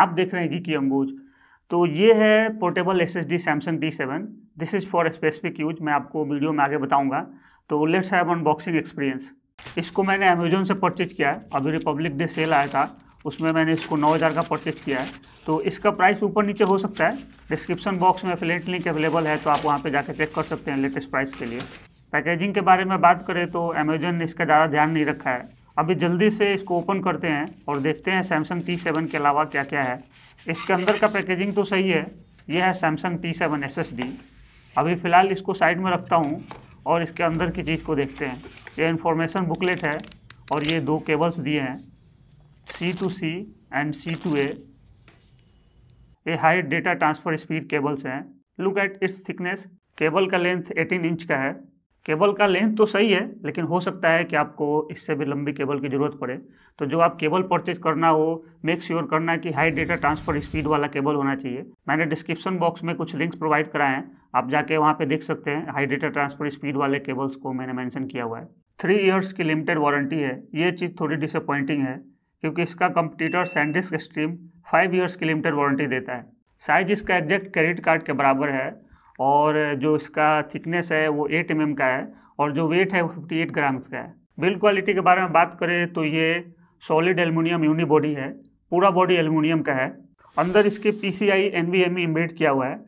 आप देख रहे हैं घी की तो ये है portable S S D Samsung D seven this is for specific use मैं आपको वीडियो में आगे बताऊंगा तो लेट्स हैव अनबॉक्सिंग एक्सपीरियंस इसको मैंने अमेजोन से परचेज़ किया है अभी रिपब्लिक डे सेल आया था उसमें मैंने इसको नौ हज़ार का परचेज़ किया है तो इसका प्राइस ऊपर नीचे हो सकता है डिस्क्रिप्शन बॉक्स में फ्लेट लिंक अवेलेबल है तो आप वहाँ पर जाकर चेक कर सकते हैं लेटेस्ट प्राइस के लिए पैकेजिंग के बारे में बात करें तो अमेजोन ने इसका ज़्यादा ध्यान नहीं रखा है अभी जल्दी से इसको ओपन करते हैं और देखते हैं सैमसंग टी सेवन के अलावा क्या क्या है इसके अंदर का पैकेजिंग तो सही है ये है Samsung T seven S S D अभी फ़िलहाल इसको साइड में रखता हूँ और इसके अंदर की चीज़ को देखते हैं ये इन्फॉर्मेशन बुकलेट है और ये दो केबल्स दिए हैं C to C and C to A ये high data transfer speed cables हैं look at its thickness cable का लेंथ 18 इंच का है केबल का लेंथ तो सही है लेकिन हो सकता है कि आपको इससे भी लंबी केबल की ज़रूरत पड़े तो जो आप केबल परचेज करना हो मेक श्योर करना कि हाई डेटा ट्रांसफ़र स्पीड वाला केबल होना चाहिए मैंने डिस्क्रिप्शन बॉक्स में कुछ लिंक्स प्रोवाइड कराए हैं आप जाके वहाँ पे देख सकते हैं हाई डेटा ट्रांसफ़र स्पीड वाले केबल्स को मैंने मैंशन किया हुआ है थ्री ईयर्स की लिमिटेड वारंटी है ये चीज़ थोड़ी डिसअपॉइंटिंग है क्योंकि इसका computer SanDisk extreme five years की लिमिटेड वारंटी देता है साइज इसका एग्जैक्ट क्रेडिट कार्ड के बराबर है और जो इसका थिकनेस है वो एट एम mm का है और जो वेट है वो फिफ्टी एट ग्राम्स का है बिल्ड क्वालिटी के बारे में बात करें तो ये सॉलिड एलमिनियम यूनिबॉडी है पूरा बॉडी एलमिनियम का है अंदर इसके P C I N V M embed किया हुआ है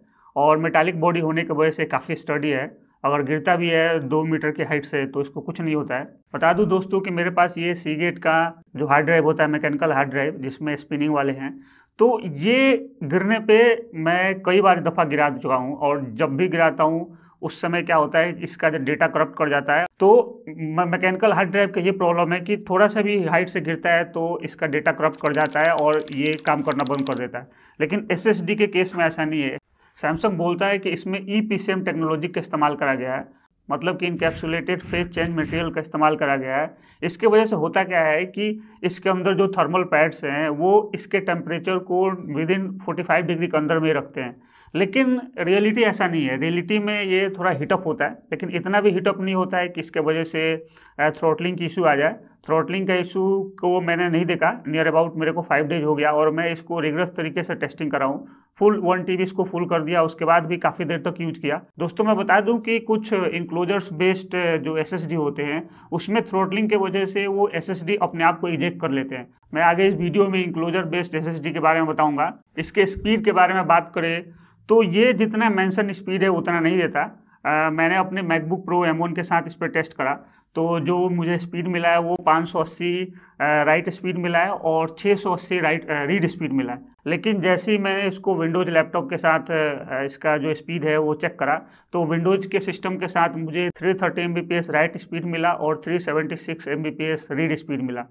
और मेटालिक बॉडी होने की वजह से काफ़ी स्टडी है अगर गिरता भी है दो मीटर की हाइट से तो इसको कुछ नहीं होता है बता दूं दोस्तों कि मेरे पास ये सीगेट का जो हार्ड ड्राइव होता है मैकेनिकल हार्ड ड्राइव जिसमें स्पिनिंग वाले हैं तो ये गिरने पे मैं कई बार दफ़ा गिरा चुका हूँ और जब भी गिराता हूँ उस समय क्या होता है इसका जो डेटा करप्ट कर जाता है तो मैकेनिकल हार्ड ड्राइव का ये प्रॉब्लम है कि थोड़ा सा भी हाइट से गिरता है तो इसका डेटा करप्ट कर जाता है और ये काम करना बंद कर देता है लेकिन एस के केस में ऐसा नहीं है सैमसंग बोलता है कि इसमें ई e टेक्नोलॉजी का इस्तेमाल करा गया है मतलब कि इनकेप्सुलेटेड फेज चेंज मटेरियल का इस्तेमाल करा गया है इसके वजह से होता क्या है कि इसके अंदर जो थर्मल पैड्स हैं वो इसके टेम्परेचर को विद इन 45 डिग्री के अंदर में रखते हैं लेकिन रियलिटी ऐसा नहीं है रियलिटी में ये थोड़ा हिटअप होता है लेकिन इतना भी हिटअप नहीं होता है कि इसके वजह से थ्रोटलिंग की इशू आ जाए थ्रोटलिंग का इशू को मैंने नहीं देखा नियर अबाउट मेरे को फाइव डेज हो गया और मैं इसको रिगरस तरीके से टेस्टिंग कराऊँ फुल वन टी इसको फुल कर दिया उसके बाद भी काफ़ी देर तक यूज किया दोस्तों मैं बता दूं कि कुछ इंक्लोजर्स बेस्ड जो एस होते हैं उसमें थ्रोटलिंग के वजह से वो एस अपने आप को इजेक्ट कर लेते हैं मैं आगे इस वीडियो में इंक्लोजर बेस्ड एस के बारे में बताऊँगा इसके स्पीड के बारे में बात करें तो ये जितना मैंसन स्पीड है उतना नहीं देता आ, मैंने अपने मैकबुक प्रो एम के साथ इस पर टेस्ट करा तो जो मुझे स्पीड मिला है वो 580 राइट स्पीड मिला है और 680 राइट रीड स्पीड मिला है लेकिन जैसे ही मैंने इसको विंडोज़ लैपटॉप के साथ इसका जो स्पीड है वो चेक करा तो विंडोज़ के सिस्टम के साथ मुझे 330 थर्टी राइट स्पीड मिला और 376 सेवेंटी रीड स्पीड मिला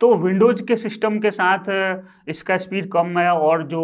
तो विंडोज़ के सिस्टम के साथ इसका स्पीड कम है और जो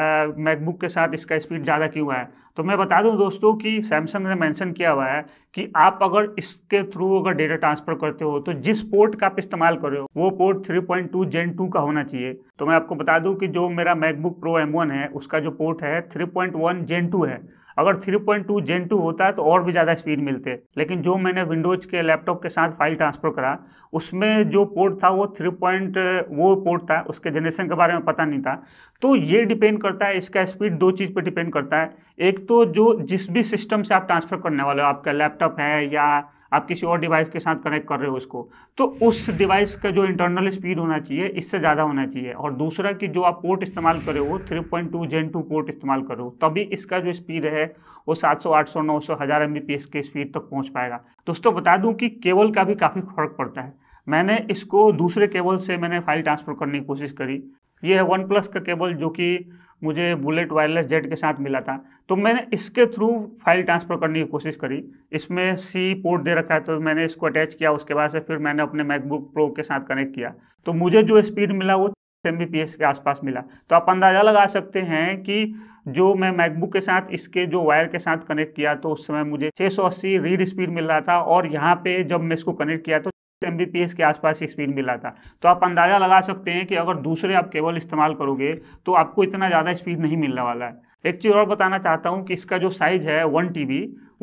मैकबुक के साथ इसका स्पीड ज़्यादा क्यों है तो मैं बता दूं दोस्तों कि सैमसंग ने मेंशन किया हुआ है कि आप अगर इसके थ्रू अगर डेटा ट्रांसफ़र करते हो तो जिस पोर्ट का आप इस्तेमाल कर रहे हो वो पोर्ट 3.2 जेन टू का होना चाहिए तो मैं आपको बता दूं कि जो मेरा मैकबुक प्रो एम है उसका जो पोर्ट है 3.1 जेन टू है अगर 3.2 जेन टू होता है तो और भी ज़्यादा स्पीड मिलते लेकिन जो मैंने विंडोज़ के लैपटॉप के साथ फाइल ट्रांसफ़र करा उसमें जो पोर्ट था वो थ्री पॉइंट वो पोर्ट था उसके जनरेशन के बारे में पता नहीं था तो ये डिपेंड करता है इसका स्पीड दो चीज़ पर डिपेंड करता है एक तो जो जिस भी सिस्टम से आप ट्रांसफ़र करने वाले हो आपका लैपटॉप है या आप किसी और डिवाइस के साथ कनेक्ट कर रहे हो उसको तो उस डिवाइस का जो इंटरनल स्पीड होना चाहिए इससे ज़्यादा होना चाहिए और दूसरा कि जो आप पोर्ट इस्तेमाल कर रहे हो three point two gen two port इस्तेमाल कर रहे हो तभी इसका जो स्पीड है वो सात सौ आठ सौ नौ सौ हज़ार एम के स्पीड तक पहुँच पाएगा दोस्तों बता दूँ कि केबल का भी काफ़ी फर्क पड़ता है मैंने इसको दूसरे केबल से मैंने फाइल ट्रांसफ़र करने की कोशिश करी ये है वन प्लस का केबल जो कि मुझे बुलेट वायरलेस जेट के साथ मिला था तो मैंने इसके थ्रू फाइल ट्रांसफ़र करने की कोशिश करी इसमें सी पोर्ट दे रखा है तो मैंने इसको अटैच किया उसके बाद से फिर मैंने अपने मैकबुक प्रो के साथ कनेक्ट किया तो मुझे जो स्पीड मिला वो एम के आसपास मिला तो आप अंदाज़ा लगा सकते हैं कि जो मैं मैकबुक के साथ इसके जो वायर के साथ कनेक्ट किया तो उस समय मुझे 680 रीड स्पीड मिल रहा था और यहाँ पे जब मैं इसको कनेक्ट किया तो एमबीपीएस के आसपास स्पीड मिला था तो आप अंदाज़ा लगा सकते हैं कि अगर दूसरे आप केबल इस्तेमाल करोगे तो आपको इतना ज़्यादा स्पीड नहीं मिलने वाला है एक चीज़ और बताना चाहता हूँ कि इसका जो साइज है one T B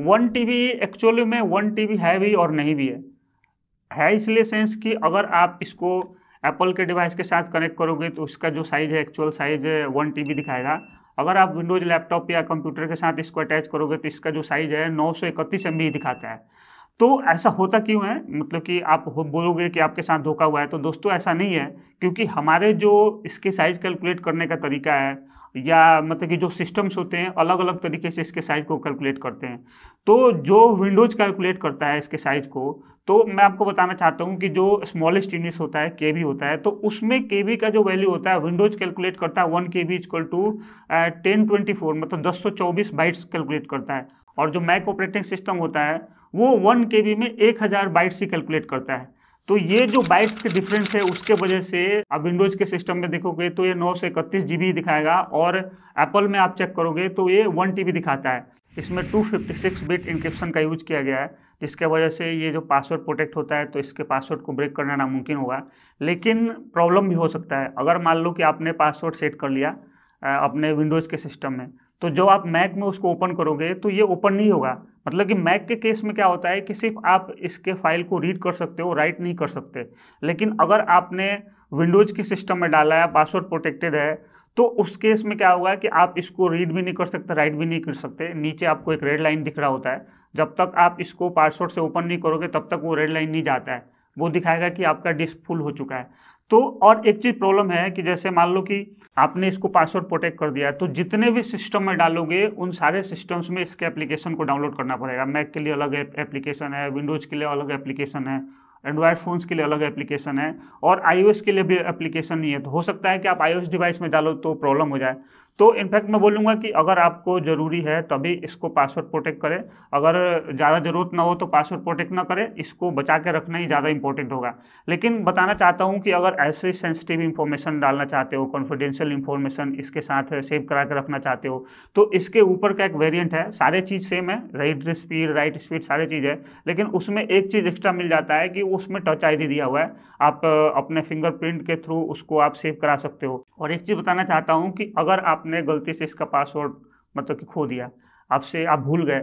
one T B actually में वन टी बी है भी और नहीं भी है है इसलिए सेंस कि अगर आप इसको एप्पल के डिवाइस के साथ कनेक्ट करोगे तो उसका जो साइज़ है actual size one T B दिखाएगा अगर आप विंडोज़ लैपटॉप या कंप्यूटर के साथ इसको अटैच करोगे तो इसका जो साइज़ तो है नौ सौ इकतीस एम बी दिखाता है तो ऐसा होता क्यों है मतलब कि आप बोलोगे कि आपके साथ धोखा हुआ है तो दोस्तों ऐसा नहीं है क्योंकि हमारे जो इसके साइज़ कैलकुलेट करने का तरीका है या मतलब कि जो सिस्टम्स होते हैं अलग अलग तरीके से इसके साइज़ को कैलकुलेट करते हैं तो जो विंडोज़ कैलकुलेट करता है इसके साइज़ को तो मैं आपको बताना चाहता हूँ कि जो स्मॉलेस्ट यूनिट्स होता है के होता है तो उसमें के का जो वैल्यू होता है विंडोज़ कैलकुलेट करता है one K B equal to ten twenty four मतलब दस सौ चौबीस बाइट्स कैलकुलेट करता है और जो मैक ऑपरेटिंग सिस्टम होता है वो वन के में एक हज़ार बाइट से कैलकुलेट करता है तो ये जो बाइट्स के डिफरेंस है उसके वजह से आप विंडोज़ के सिस्टम में देखोगे तो ये नौ से इकतीस जी दिखाएगा और एप्पल में आप चेक करोगे तो ये वन टी दिखाता है इसमें 256 बिट इंक्रिप्शन का यूज किया गया है जिसके वजह से ये जो पासवर्ड प्रोटेक्ट होता है तो इसके पासवर्ड को ब्रेक करना नामुमकिन होगा लेकिन प्रॉब्लम भी हो सकता है अगर मान लो कि आपने पासवर्ड सेट कर लिया अपने विंडोज़ के सिस्टम में तो जब आप मैक में उसको ओपन करोगे तो ये ओपन नहीं होगा मतलब कि मैक के केस में क्या होता है कि सिर्फ आप इसके फाइल को रीड कर सकते हो राइट नहीं कर सकते लेकिन अगर आपने विंडोज़ के सिस्टम में डाला है पासवर्ड प्रोटेक्टेड है तो उस केस में क्या होगा कि आप इसको रीड भी नहीं कर सकते राइट भी नहीं कर सकते नीचे आपको एक रेड लाइन दिख रहा होता है जब तक आप इसको पासवर्ड से ओपन नहीं करोगे तब तक वो रेड लाइन नहीं जाता है वो दिखाएगा कि आपका डिस्क फुल हो चुका है तो और एक चीज़ प्रॉब्लम है कि जैसे मान लो कि आपने इसको पासवर्ड प्रोटेक्ट कर दिया तो जितने भी सिस्टम में डालोगे उन सारे सिस्टम्स में इसके एप्लीकेशन को डाउनलोड करना पड़ेगा मैक के लिए अलग एप्लीकेशन है विंडोज़ के लिए अलग एप्लीकेशन है एंड्रॉयड फ़ोन्स के लिए अलग एप्लीकेशन है और आईओएस के लिए भी एप्लीकेशन नहीं है तो हो सकता है कि आप आईओएस डिवाइस में डालो तो प्रॉब्लम हो जाए तो इनफैक्ट मैं बोलूँगा कि अगर आपको ज़रूरी है तभी इसको पासवर्ड प्रोटेक्ट करें अगर ज़्यादा ज़रूरत ना हो तो पासवर्ड प्रोटेक्ट ना करें इसको बचा के रखना ही ज़्यादा इंपॉर्टेंट होगा लेकिन बताना चाहता हूँ कि अगर ऐसे सेंसिटिव इन्फॉर्मेशन डालना चाहते हो कॉन्फिडेंशियल इन्फॉर्मेशन इसके साथ सेव करा के रखना चाहते हो तो इसके ऊपर का एक वेरियंट है सारे चीज़ सेम है राइट स्पीड राइट स्पीड सारे चीज़ है लेकिन उसमें एक चीज़ एक्स्ट्रा मिल जाता है कि उसमें टच आई दिया हुआ है आप अपने फिंगरप्रिंट के थ्रू उसको आप सेव करा सकते हो और एक चीज़ बताना चाहता हूँ कि अगर आपने गलती से इसका पासवर्ड मतलब कि खो दिया आपसे आप भूल गए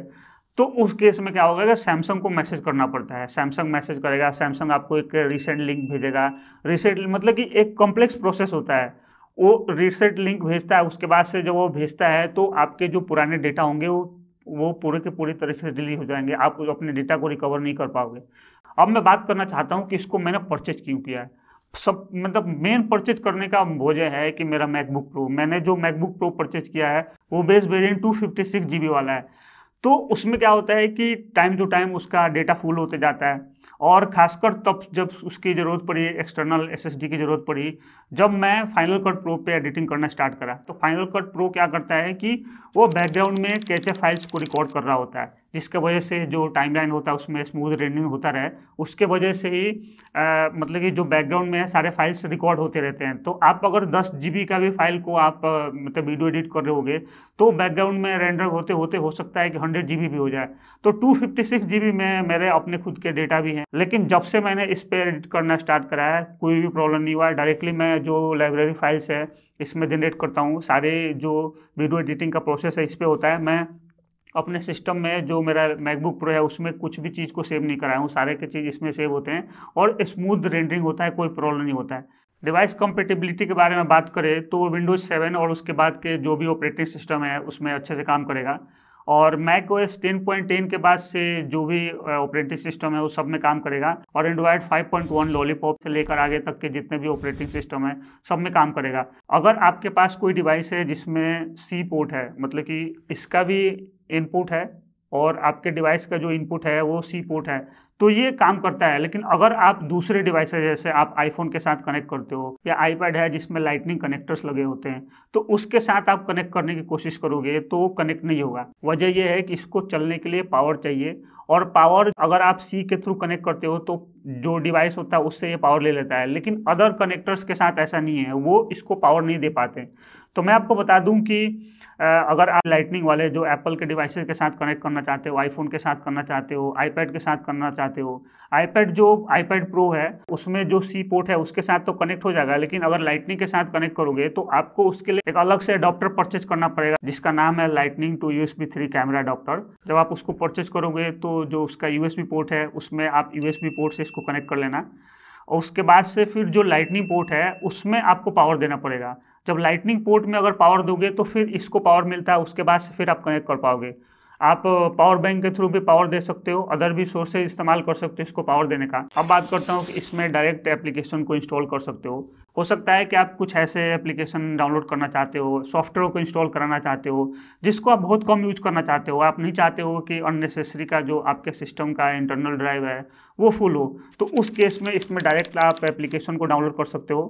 तो उस केस में क्या होगा कि सैमसंग को मैसेज करना पड़ता है सैमसंग मैसेज करेगा सैमसंग आपको एक रिसेंट लिंक भेजेगा रिसेंट मतलब कि एक कॉम्प्लेक्स प्रोसेस होता है वो रिसेंट लिंक भेजता है उसके बाद से जब वो भेजता है तो आपके जो पुराने डेटा होंगे वो वो पूरे के पूरी तरह से डिलीट हो जाएंगे आप अपने डेटा को रिकवर नहीं कर पाओगे अब मैं बात करना चाहता हूँ कि इसको मैंने परचेज क्यों किया है सब मतलब मेन परचेज करने का वजह है कि मेरा मैकबुक प्रो मैंने जो मैकबुक प्रो परचेज किया है वो base variant two fifty six G B वाला है तो उसमें क्या होता है कि टाइम टू टाइम उसका डेटा फुल होते जाता है और खासकर तब जब उसकी ज़रूरत पड़ी एक्सटर्नल एसएसडी की ज़रूरत पड़ी जब मैं फाइनल कट प्रो पे एडिटिंग करना स्टार्ट करा तो फाइनल कट प्रो क्या करता है कि वो बैकग्राउंड में कैचे फाइल्स को रिकॉर्ड कर रहा होता है जिसके वजह से जो टाइमलाइन होता है उसमें स्मूथ रेंडिंग होता रहे उसके वजह से ही आ, मतलब कि जो बैकग्राउंड में है सारे फाइल्स रिकॉर्ड होते रहते हैं तो आप अगर दस जी का भी फाइल को आप मतलब वीडियो एडिट कर रहे होगे तो बैकग्राउंड में रेंडर होते होते हो सकता है कि हंड्रेड जी भी हो जाए तो टू फिफ्टी सिक्स जी में मेरे अपने खुद के डेटा भी भी है लेकिन जब से मैंने इस पर एडिट करना स्टार्ट करा है कोई भी प्रॉब्लम नहीं हुआ है डायरेक्टली मैं जो लाइब्रेरी फाइल्स है इसमें जनरेट करता हूँ सारे जो वीडियो एडिटिंग का प्रोसेस है इस पर होता है मैं अपने सिस्टम में जो मेरा मैकबुक प्रो है उसमें कुछ भी चीज़ को सेव नहीं कराया हूँ सारे के चीज़ इसमें सेव होते हैं और स्मूथ रेंडरिंग होता है कोई प्रॉब्लम नहीं होता है डिवाइस कंपेटेबिलिटी के बारे में बात करें तो विंडोज़ सेवन और उसके बाद के जो भी ऑपरेटिंग सिस्टम है उसमें अच्छे से काम करेगा और मैक ओ एस के बाद से जो भी ऑपरेटिंग सिस्टम है वो सब में काम करेगा और एंड्रॉयड 5.1 लॉलीपॉप से लेकर आगे तक के जितने भी ऑपरेटिंग सिस्टम है सब में काम करेगा अगर आपके पास कोई डिवाइस है जिसमें सी पोर्ट है मतलब कि इसका भी इनपुट है और आपके डिवाइस का जो इनपुट है वो सी पोर्ट है तो ये काम करता है लेकिन अगर आप दूसरे डिवाइस जैसे आप आईफोन के साथ कनेक्ट करते हो या आईपैड है जिसमें लाइटनिंग कनेक्टर्स लगे होते हैं तो उसके साथ आप कनेक्ट करने की कोशिश करोगे तो वो कनेक्ट नहीं होगा वजह यह है कि इसको चलने के लिए पावर चाहिए और पावर अगर आप सी के थ्रू कनेक्ट करते हो तो जो डिवाइस होता है उससे ये पावर ले लेता है लेकिन अदर कनेक्टर्स के साथ ऐसा नहीं है वो इसको पावर नहीं दे पाते तो मैं आपको बता दूं कि अगर आप लाइटनिंग वाले जो एप्पल के डिवाइसेस के साथ कनेक्ट करना चाहते हो आईफोन के साथ करना चाहते हो आईपैड के साथ करना चाहते हो आईपैड जो आईपैड प्रो है उसमें जो सी पोर्ट है उसके साथ तो कनेक्ट हो जाएगा लेकिन अगर लाइटनिंग के साथ कनेक्ट करोगे तो आपको उसके लिए एक अलग से अडॉप्टर परचेज करना पड़ेगा जिसका नाम है Lightning to U three camera adapter जब आप उसको परचेज करोगे तो जो उसका यू पोर्ट है उसमें आप यू पोर्ट से इसको कनेक्ट कर लेना और उसके बाद से फिर जो लाइटनिंग पोर्ट है उसमें आपको पावर देना पड़ेगा जब लाइटनिंग पोर्ट में अगर पावर दोगे तो फिर इसको पावर मिलता है उसके बाद से फिर आप कनेक्ट कर पाओगे आप पावर बैंक के थ्रू भी पावर दे सकते हो अदर भी सोर्सेज इस्तेमाल कर सकते हो इसको पावर देने का अब बात करता हूँ कि इसमें डायरेक्ट एप्लीकेशन को इंस्टॉल कर सकते हो हो सकता है कि आप कुछ ऐसे एप्लीकेशन डाउनलोड करना चाहते हो सॉफ्टवेयर को इंस्टॉल कराना चाहते हो जिसको आप बहुत कम यूज करना चाहते हो आप नहीं चाहते हो कि अननेसेसरी का जो आपके सिस्टम का इंटरनल ड्राइव है वो फुल हो तो उस केस में इसमें डायरेक्ट आप एप्लीकेशन को डाउनलोड कर सकते हो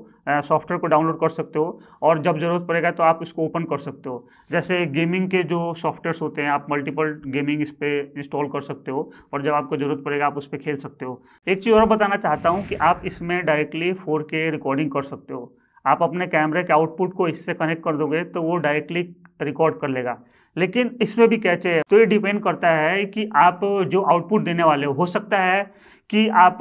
सॉफ्टवेयर को डाउनलोड कर सकते हो और जब ज़रूरत पड़ेगा तो आप इसको ओपन कर सकते हो जैसे गेमिंग के जो सॉफ्टवेयर होते हैं आप मल्टीपल गेमिंग इस पर इंस्टॉल कर सकते हो और जब आपको ज़रूरत पड़ेगा आप उस पर खेल सकते हो एक चीज़ और बताना चाहता हूँ कि आप इसमें डायरेक्टली फोर रिकॉर्डिंग कर सकते हो आप अपने कैमरे के आउटपुट को इससे कनेक्ट कर दोगे तो वो डायरेक्टली रिकॉर्ड कर लेगा लेकिन इसमें भी कैचे है तो ये डिपेंड करता है कि आप जो आउटपुट देने वाले हो, हो सकता है कि आप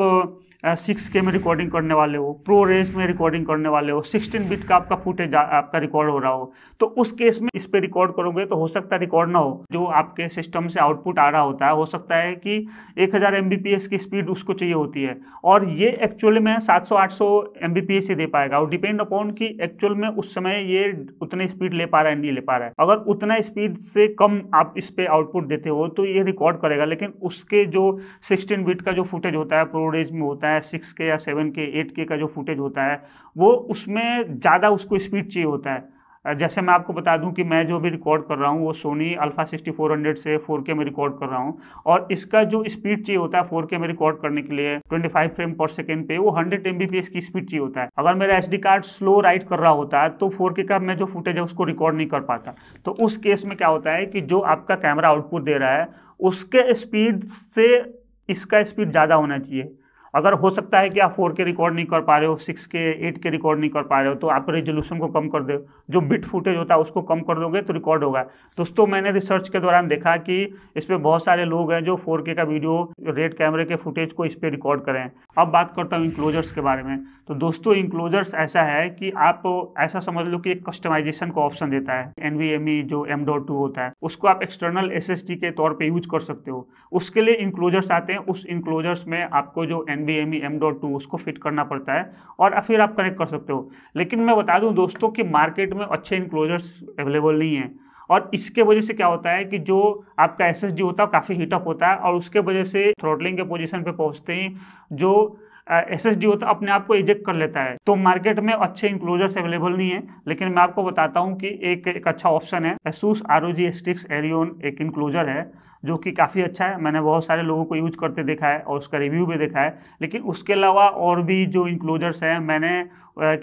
सिक्स के में रिकॉर्डिंग करने वाले हो प्रो रेस में रिकॉर्डिंग करने वाले हो सिक्सटीन बिट का आपका फुटेज आपका रिकॉर्ड हो रहा हो तो उस केस में इस पर रिकॉर्ड करोगे तो हो सकता है रिकॉर्ड ना हो जो आपके सिस्टम से आउटपुट आ रहा होता है हो सकता है कि एक हज़ार एम की स्पीड उसको चाहिए होती है और ये एक्चुअल में सात सौ आठ सौ एम ही दे पाएगा और डिपेंड अपॉन कि एक्चुअल में उस समय ये उतने स्पीड ले पा रहा है नहीं ले पा रहा है अगर उतना स्पीड से कम आप इस पर आउटपुट देते हो तो ये रिकॉर्ड करेगा लेकिन उसके जो सिक्सटीन बिट का जो फुटेज होता है प्रो रेज में होता है है सिक्स के या सेवन के एट के का जो फुटेज होता है वो उसमें ज़्यादा उसको स्पीड चाहिए होता है जैसे मैं आपको बता दूं कि मैं जो भी रिकॉर्ड कर रहा हूं वो Sony Alpha sixty four hundred से फोर के में रिकॉर्ड कर रहा हूं और इसका जो स्पीड चाहिए होता है फोर के में रिकॉर्ड करने के लिए ट्वेंटी फाइव फ्रेम पर सेकेंड पे वो हंड्रेड एम की स्पीड चाहिए होता है अगर मेरा एस कार्ड स्लो राइट कर रहा होता है तो फोर का मैं जो फुटेज है उसको रिकॉर्ड नहीं कर पाता तो उस केस में क्या होता है कि जो आपका कैमरा आउटपुट दे रहा है उसके स्पीड से इसका स्पीड ज़्यादा होना चाहिए अगर हो सकता है कि आप फोर के रिकॉर्ड नहीं कर पा रहे हो सिक्स के एट के रिकॉर्ड नहीं कर पा रहे हो तो आप रेजोल्यूशन को कम कर दो जो बिट फुटेज होता है उसको कम कर दोगे तो रिकॉर्ड होगा दोस्तों मैंने रिसर्च के दौरान देखा कि इस पर बहुत सारे लोग हैं जो फोर का वीडियो रेड कैमरे के फुटेज को इस पर रिकॉर्ड करें अब बात करता हूँ इंक्लोजर्स के बारे में तो दोस्तों इंक्लोजर्स ऐसा है कि आप ऐसा समझ लो कि एक कस्टमाइजेशन का ऑप्शन देता है एन e जो एम होता है उसको आप एक्सटर्नल एस के तौर पर यूज कर सकते हो उसके लिए इंक्लोजर्स आते हैं उस इंक्लोजर्स में आपको जो N N B M dot two उसको फिट करना पड़ता है और फिर आप कनेक्ट कर सकते हो लेकिन मैं बता दूं दोस्तों कि मार्केट में अच्छे इनक्लोजर्स अवेलेबल नहीं हैं और इसके वजह से क्या होता है कि जो आपका एस होता है काफ़ी हीटअप होता है और उसके वजह से थ्रोटलिंग के पोजिशन पर पहुँचते हैं जो एस एस डी होता है अपने आप को इजेक्ट कर लेता है तो मार्केट में अच्छे इंक्लोजर्स अवेलेबल नहीं है लेकिन मैं आपको बताता हूँ कि एक एक अच्छा ऑप्शन है Asus R O G Strix Arion एक इंक्लोजर है जो कि काफ़ी अच्छा है मैंने बहुत सारे लोगों को यूज करते देखा है और उसका रिव्यू भी देखा है लेकिन उसके अलावा और भी जो इंक्लोजर्स हैं मैंने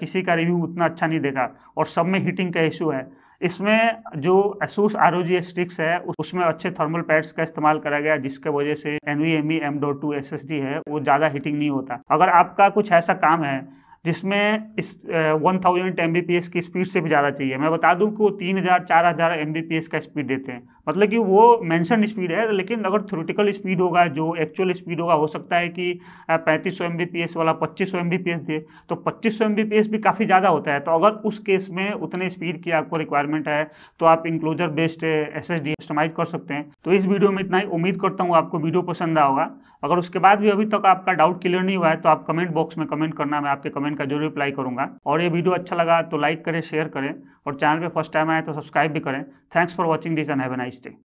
किसी का रिव्यू उतना अच्छा नहीं देखा और सब में हीटिंग का इशू है इसमें जो एसूस आर ओ स्टिक्स है उसमें अच्छे थर्मल पैड्स का इस्तेमाल करा गया जिसके वजह से N V M E M dot two S S D है वो ज़्यादा हीटिंग नहीं होता अगर आपका कुछ ऐसा काम है जिसमें इस वन थाउजेंड एम की स्पीड से भी ज़्यादा चाहिए मैं बता दूं कि वो तीन हज़ार चार हज़ार एम का स्पीड देते हैं मतलब कि वो मेंशन स्पीड है लेकिन अगर थ्रोटिकल स्पीड होगा जो एक्चुअल स्पीड होगा हो सकता है कि पैंतीस सौ एम वाला पच्चीस सौ एम दे तो पच्चीस सौ एम भी काफ़ी ज़्यादा होता है तो अगर उस केस में उतने स्पीड की आपको रिक्वायरमेंट है तो आप enclosure based S S customize कर सकते हैं तो इस वीडियो में इतना ही उम्मीद करता हूँ आपको वीडियो पसंद आ होगा अगर उसके बाद भी अभी तक आपका डाउट क्लियर नहीं हुआ है तो आप कमेंट बॉक्स में कमेंट करना मैं आपके कमेंट कमेंट का जरूर रिप्लाई करूंगा और ये वीडियो अच्छा लगा तो लाइक करें शेयर करें और चैनल पर फर्स्ट टाइम आए तो सब्सक्राइब भी करें thanks for watching this and have a nice day